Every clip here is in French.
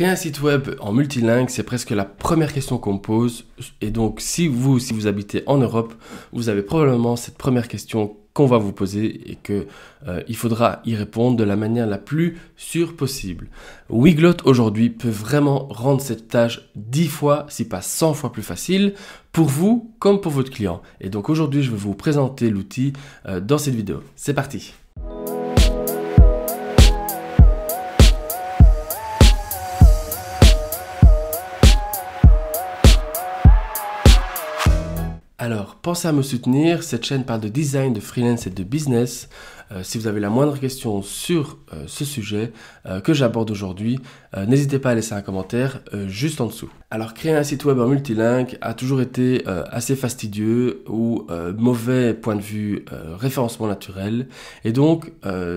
Créer un site web en multilingue, c'est presque la première question qu'on pose. Et donc, si vous, si vous habitez en Europe, vous avez probablement cette première question qu'on va vous poser et que euh, il faudra y répondre de la manière la plus sûre possible. Wiglot aujourd'hui peut vraiment rendre cette tâche 10 fois, si pas 100 fois plus facile pour vous comme pour votre client. Et donc aujourd'hui, je vais vous présenter l'outil euh, dans cette vidéo. C'est parti. Alors, pensez à me soutenir, cette chaîne parle de design, de freelance et de business. Euh, si vous avez la moindre question sur euh, ce sujet euh, que j'aborde aujourd'hui, n'hésitez pas à laisser un commentaire juste en dessous. Alors créer un site web en multilingue a toujours été assez fastidieux ou mauvais point de vue référencement naturel. Et donc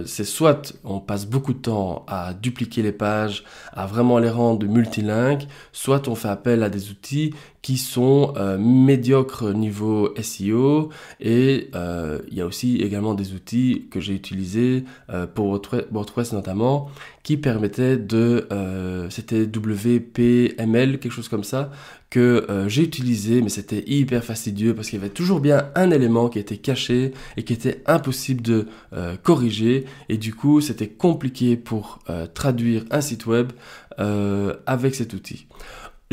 c'est soit on passe beaucoup de temps à dupliquer les pages, à vraiment les rendre multilingues, soit on fait appel à des outils qui sont médiocres niveau SEO et il y a aussi également des outils que j'ai utilisé euh, pour WordPress notamment, qui permettait de, euh, c'était WPML, quelque chose comme ça, que euh, j'ai utilisé, mais c'était hyper fastidieux parce qu'il y avait toujours bien un élément qui était caché et qui était impossible de corriger. Et du coup, c'était compliqué pour traduire un site web avec cet outil.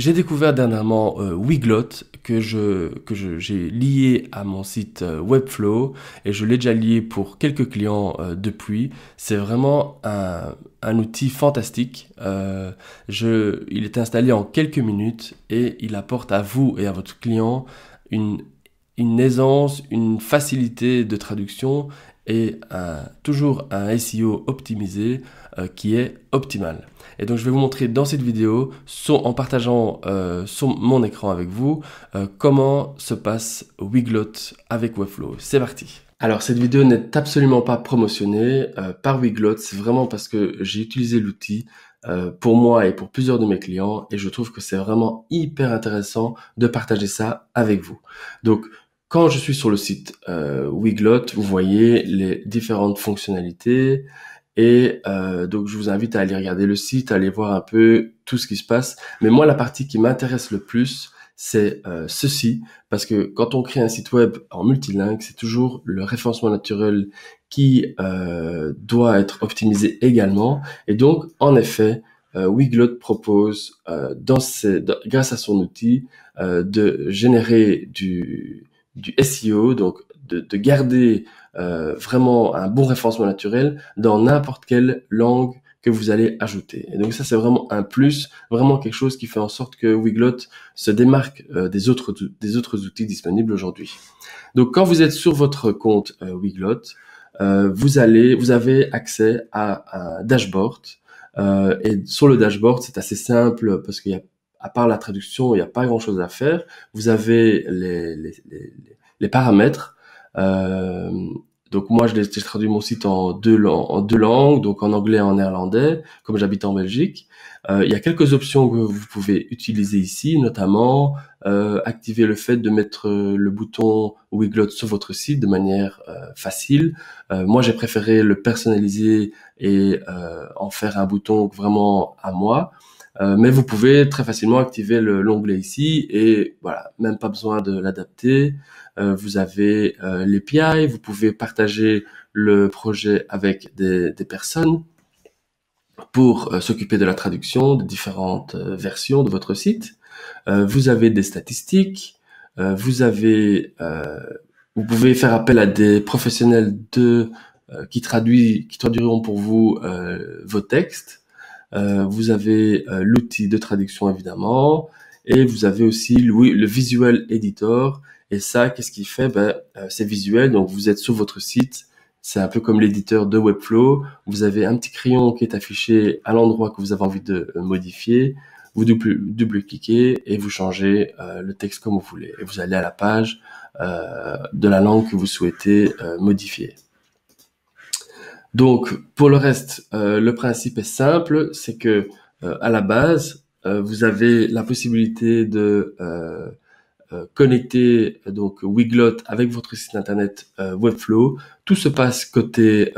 J'ai découvert dernièrement euh, Wiglot que je que j'ai lié à mon site euh, Webflow et je l'ai déjà lié pour quelques clients euh, depuis. C'est vraiment un, outil fantastique. je, il est installé en quelques minutes et il apporte à vous et à votre client une une aisance, une facilité de traduction et toujours un SEO optimisé qui est optimal. Et donc je vais vous montrer dans cette vidéo, en partageant euh, sur mon écran avec vous, euh, comment se passe Wiglot avec Webflow. C'est parti alors cette vidéo n'est absolument pas promotionnée euh, par Wiglot, c'est vraiment parce que j'ai utilisé l'outil pour moi et pour plusieurs de mes clients et je trouve que c'est vraiment hyper intéressant de partager ça avec vous. Donc quand je suis sur le site Wiglot, vous voyez les différentes fonctionnalités et euh, donc, je vous invite à aller regarder le site, à aller voir un peu tout ce qui se passe. Mais moi, la partie qui m'intéresse le plus, c'est euh, ceci, parce que quand on crée un site web en multilingue, c'est toujours le référencement naturel qui euh, doit être optimisé également. Et donc, en effet, euh, Wiglot propose, dans grâce à son outil, de générer du, du SEO, donc de, garder euh, vraiment un bon référencement naturel dans n'importe quelle langue que vous allez ajouter. Et donc ça, c'est vraiment un plus, vraiment quelque chose qui fait en sorte que Wiglot se démarque euh, des, autres, des autres outils disponibles aujourd'hui. Donc quand vous êtes sur votre compte euh, Wiglot, vous, allez, vous avez accès à, un dashboard. et sur le dashboard, c'est assez simple parce qu'il y a à part la traduction, il n'y a pas grand-chose à faire. Vous avez les, les, les, paramètres. Euh, donc moi, je, traduit traduis mon site en deux, langues, donc en anglais et en néerlandais, comme j'habite en Belgique. Euh, il y a quelques options que vous pouvez utiliser ici, notamment euh, activer le fait de mettre le bouton Wiglot sur votre site de manière facile. moi, j'ai préféré le personnaliser et en faire un bouton vraiment à moi. Euh, mais vous pouvez très facilement activer l'onglet ici et voilà, même pas besoin de l'adapter. Euh, vous avez euh, l'API, vous pouvez partager le projet avec des, personnes pour euh, s'occuper de la traduction de différentes versions de votre site. vous avez des statistiques, vous avez, vous pouvez faire appel à des professionnels de qui qui traduiront pour vous vos textes euh, vous avez euh, l'outil de traduction évidemment, et vous avez aussi le, le visual editor. Et ça, qu'est-ce qu'il fait ben, euh, C'est visuel, donc vous êtes sur votre site. C'est un peu comme l'éditeur de Webflow. Vous avez un petit crayon qui est affiché à l'endroit que vous avez envie de modifier. Vous double-cliquez et vous changez le texte comme vous voulez. Et vous allez à la page de la langue que vous souhaitez modifier. Donc, pour le reste, euh, le principe est simple, c'est que euh, à la base, euh, vous avez la possibilité de connecter donc Wiglot avec votre site internet Webflow. Tout se passe côté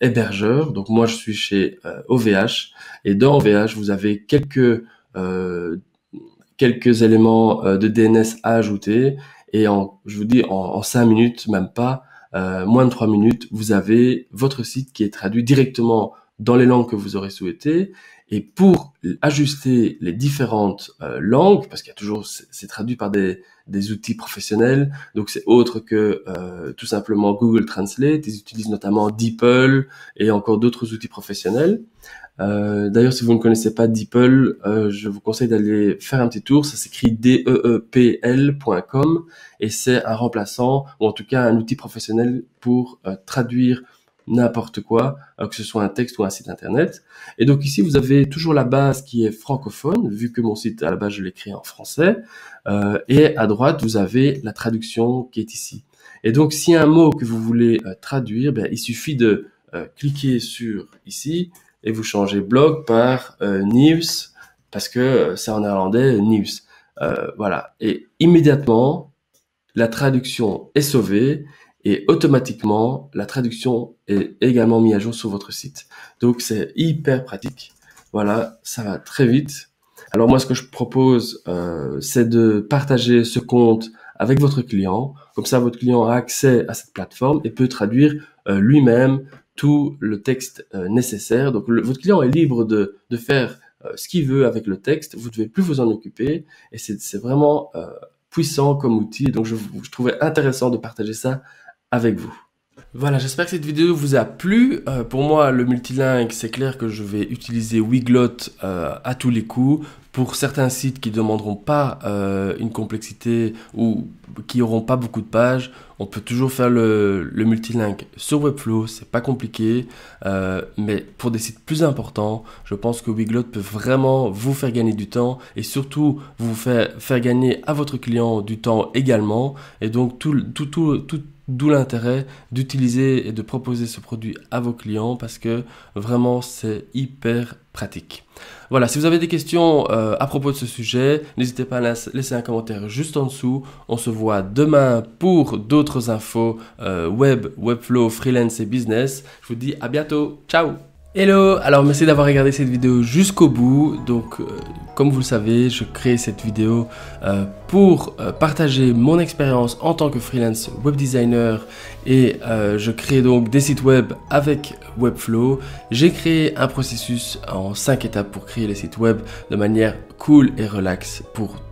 hébergeur. Donc moi, je suis chez OVH et dans OVH, vous avez quelques quelques éléments de DNS à ajouter et je vous dis en, en cinq minutes, même pas, euh, moins de trois minutes, vous avez votre site qui est traduit directement dans les langues que vous aurez souhaitées. Et pour ajuster les différentes euh, langues, parce qu'il y a toujours, c'est traduit par des, outils professionnels, donc c'est autre que euh, tout simplement Google Translate. Ils utilisent notamment DeepL et encore d'autres outils professionnels. Euh, d'ailleurs, si vous ne connaissez pas DeepL, euh, je vous conseille d'aller faire un petit tour. Ça s'écrit D-E-E-P-L.com et c'est un remplaçant ou en tout cas un outil professionnel pour euh, traduire n'importe quoi, euh, que ce soit un texte ou un site internet. Et donc ici, vous avez toujours la base qui est francophone, vu que mon site à la base je l'ai créé en français. et à droite, vous avez la traduction qui est ici. Et donc, si un mot que vous voulez traduire, ben, il suffit de cliquer sur ici et vous changez blog par euh, news parce que euh, c'est en néerlandais news. Euh, voilà. Et immédiatement, la traduction est sauvée et automatiquement, la traduction est également mise à jour sur votre site. Donc c'est hyper pratique. Voilà, ça va très vite. Alors moi, ce que je propose, c'est de partager ce compte avec votre client. Comme ça, votre client a accès à cette plateforme et peut traduire lui-même tout le texte euh, nécessaire. Donc votre client est libre de, de faire euh, ce qu'il veut avec le texte, vous ne devez plus vous en occuper, et c'est vraiment euh, puissant comme outil, donc je, je trouvais intéressant de partager ça avec vous. Voilà, j'espère que cette vidéo vous a plu. Euh, pour moi, le multilingue, c'est clair que je vais utiliser Wiglot euh, à tous les coups. Pour certains sites qui ne demanderont pas euh, une complexité ou qui n'auront pas beaucoup de pages, on peut toujours faire le, multilingue sur Webflow, c'est pas compliqué. mais pour des sites plus importants, je pense que Wiglot peut vraiment vous faire gagner du temps et surtout vous faire, faire gagner à votre client du temps également. Et donc tout, tout, tout, tout D'où l'intérêt d'utiliser et de proposer ce produit à vos clients parce que vraiment c'est hyper pratique. Voilà, si vous avez des questions euh, à propos de ce sujet, n'hésitez pas à laisser un commentaire juste en dessous. On se voit demain pour d'autres infos euh, web, webflow, freelance et business. Je vous dis à bientôt. Ciao Hello, alors merci d'avoir regardé cette vidéo jusqu'au bout. Donc, euh, comme vous le savez, je crée cette vidéo euh, pour euh, partager mon expérience en tant que freelance web designer et je crée donc des sites web avec Webflow. J'ai créé un processus en 5 étapes pour créer les sites web de manière cool et relaxe pour tous